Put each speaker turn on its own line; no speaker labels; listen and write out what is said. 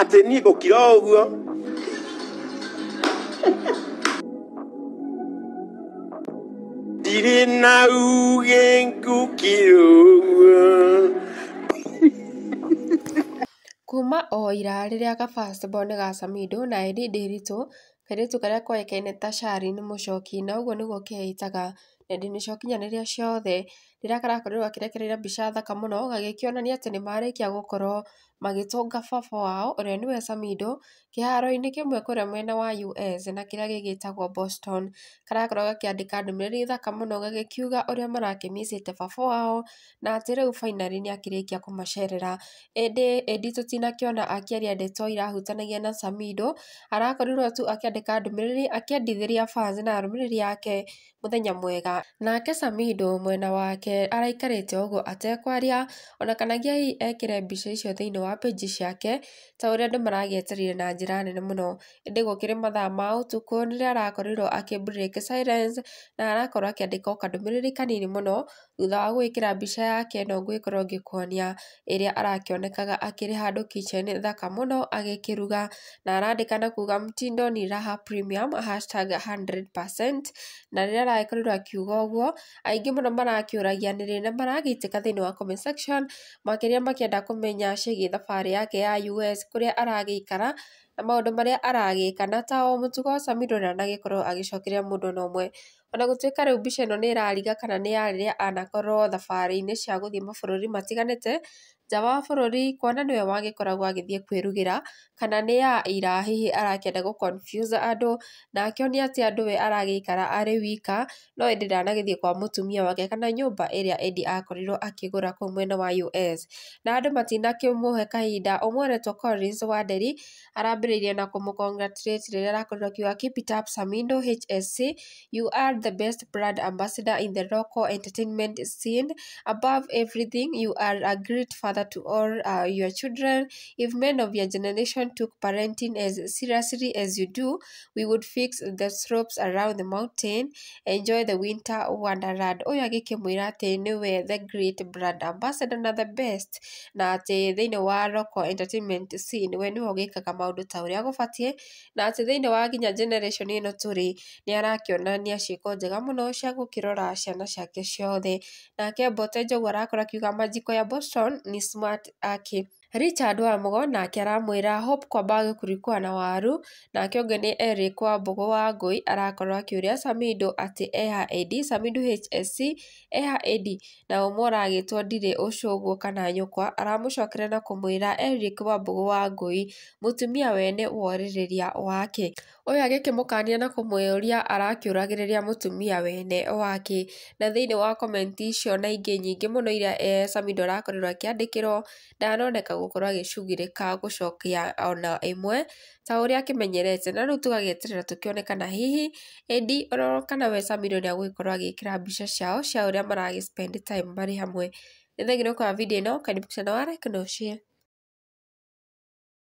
atĩ niĩ ngũkira guo ndirĩ na uge ngũkira ũguo kuma o ira rĩrĩa kabaciboni ga Samido na Edi Ndiritu kairĩtu karĩa koĩkaine ta Shari nĩ mũcoki na ũguo nĩguo keĩtaga nenda nĩ cia ũkinyanĩria ciothe, rĩrĩa karakorirwo gakirekereria mbica thaka mũno gagĩkĩonania atĩ nĩ marĩkia gũkorwo magĩtũnga baba wao ũrĩa nĩwe Samido kĩharo-inĩ kĩmwe kũrĩa mwena wa US na kĩrĩa gĩgĩtagwo Boston. Karakorwo gakĩandĩka ndũmĩrĩri thaka mũno gagĩkiuga ũrĩa marakĩmicĩte baba wao na atĩ rĩu finally akĩrĩkia kũmacerera. Ĩndĩ ĩndĩ tũtinakĩona akĩaria ndeto irahutanagia na Samido arakorirwo tu akĩandĩka ndũmĩrĩri akĩendithĩria fans na arũmĩrĩri ake mũthenya mwega Nake Samido mwena wake araikarĩte ũguo atekwaria, ona kana Ngiai ekĩre mbica icio thĩinĩ wa pĩnji ciake, ta ũrĩa andũ maragĩeterire na njĩra nene mũno. Ĩndĩ gũkĩrĩ mathaa ma ũtukũ nĩrĩo arakorirwo akĩ break silence na arakorwo akĩandĩka o kandũmĩrĩri kanini mũno, Thutha wa gwĩkĩra mbica yake no ngũkorwo ngĩkuonia ĩrĩa arakĩonekaga akĩrĩ handũ kitchen thaka mũno agĩkĩruga, na arandĩka na kuga Mtindo ni Raha Premium hashtag #100% na rĩrĩa aragĩkorirwo akiuga ũguo, aingĩ mũno marakĩũragia nĩ rĩ na maragĩitĩka thĩinĩ wa comment section, makĩria makĩenda kũmenya ciĩgiĩ thabarĩ yake ya US kũrĩa aragĩikara, na maũndũ marĩa aragĩka na ta o mũtugo Samidola nĩagĩkorwo agĩcokeria mũndũ na ũmwe Ona gũtuĩka rĩu mbica ĩno nĩĩrariga kana nĩ ya rĩrĩa anakorwo thabarĩ-inĩ cia gũthiĩ mabũrũri matiganĩte nja wa bũrũri kuona nĩwe wagĩkoragwo agĩthiĩ kwirugira kana ni ya ira hihi arakenda gũ confuse andũ, na akĩonie ati andũ we aragikara ari wika, no ĩndĩ ndanagĩthiĩ kwa mutumia wake kana nyumba ĩrĩa ĩndĩ akorirwo akigura kũu mwena wa US. Na andũ matinakĩmũhe kahinda, ũmwe Collins Deri arambĩrĩirie na kũmũ congratulate rĩrĩa arakorirwo akiuga keep it up Samindo HSC, you are the best brand ambassador in the local entertainment scene, above everything you are a great father mother to all uh, your children. If men of your generation took parenting as seriously as you do, we would fix the slopes around the mountain. Enjoy the winter wonderland. Oyo agikimwira ati niwe the great brand ambassador na the best na ati thiini wa local entertainment scene we niwe ugikaga maundu ta uria gubatie na ati thiini wa nginya generation ino turi ni arakionania ciiko njega muno cia gukirora ciana ciake ciothe nake Mbote Njogu arakora kiuga majiko ya Boston ni smart ake Richard wa mugo na nake mwira Hope kwa bage kurikuwa na waru na nake ni nĩ kwa bogo wa Ngũi arakorwo kiuria Samido ati eha AD Samido HSC eha AD na Omollo agĩtwo ndirĩ ũcũguo kana nyũkwa aramũcokeria na kũmwĩra Erick bogo wa goi mutumia wene nĩ worĩrĩria wake ũyũ agĩkĩmũkania na kũmũũria arakĩũragĩrĩria mutumia wene wake na thĩinĩ wa komenti icio na ingĩ nyingĩ mũno iria eh, Samidoh arakorirwo akĩandĩkĩrwo ndanoneka gũkorwo agĩcugurĩka gucokia ona ĩmwe ta ũrĩa akĩmenyerete na rĩu tũgagĩeterera tũkĩone kana hihi AD ona kana we Samir nĩagũgĩkorwo agĩkĩra mbica ciao cia ũrĩa maragĩ spend time marĩ hamwe. Nĩ thengiũ nĩ kũrora video ĩno, karibu sana wale kana ũshare.